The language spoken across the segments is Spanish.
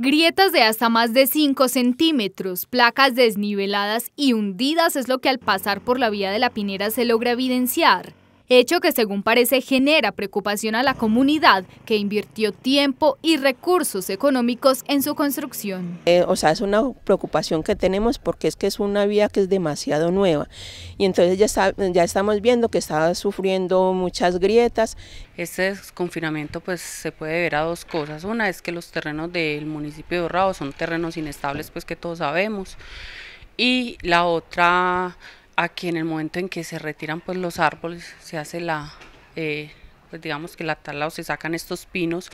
Grietas de hasta más de 5 centímetros, placas desniveladas y hundidas es lo que al pasar por la vía de la Pinera se logra evidenciar hecho que según parece genera preocupación a la comunidad que invirtió tiempo y recursos económicos en su construcción. Eh, o sea, es una preocupación que tenemos porque es que es una vía que es demasiado nueva y entonces ya, estamos viendo que está sufriendo muchas grietas. Este confinamiento pues se puede ver a dos cosas. Una es que los terrenos del municipio de Horrao son terrenos inestables pues que todos sabemos y la otra aquí en el momento en que se retiran pues los árboles, se hace la, eh, pues digamos que la tala o se sacan estos pinos,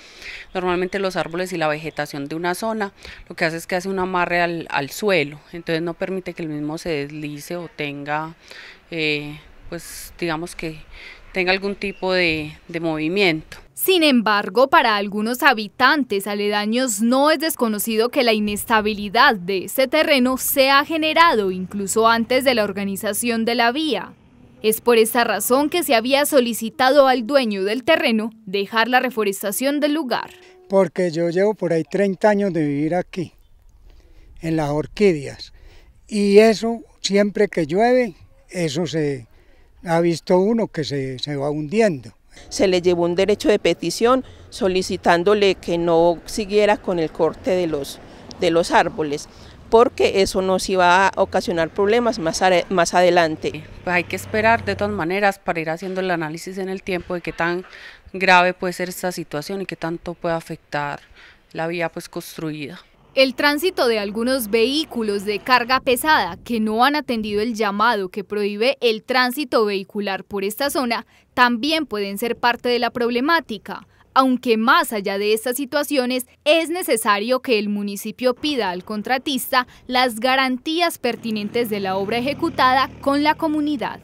normalmente los árboles y la vegetación de una zona, lo que hace es que hace un amarre al, suelo, entonces no permite que el mismo se deslice o tenga, eh, pues digamos que tenga algún tipo de movimiento. Sin embargo, para algunos habitantes aledaños no es desconocido que la inestabilidad de ese terreno se ha generado incluso antes de la organización de la vía. Es por esta razón que se había solicitado al dueño del terreno dejar la reforestación del lugar. Porque yo llevo por ahí 30 años de vivir aquí, en las orquídeas. Y eso, siempre que llueve, eso se ha visto uno que se, se va hundiendo. Se le llevó un derecho de petición solicitándole que no siguiera con el corte de los, de los árboles porque eso nos iba a ocasionar problemas más, adelante. Pues hay que esperar de todas maneras para ir haciendo el análisis en el tiempo de qué tan grave puede ser esta situación y qué tanto puede afectar la vía pues construida. El tránsito de algunos vehículos de carga pesada que no han atendido el llamado que prohíbe el tránsito vehicular por esta zona también pueden ser parte de la problemática, aunque más allá de estas situaciones es necesario que el municipio pida al contratista las garantías pertinentes de la obra ejecutada con la comunidad.